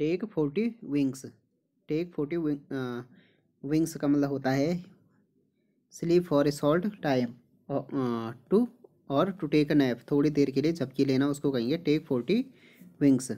take forty winks take forty winks का मतलब होता है sleep for a short time to और टू टेक अ नैप थोड़ी देर के लिए जबकि लेना उसको कहेंगे टेक फोर्टी विंग्स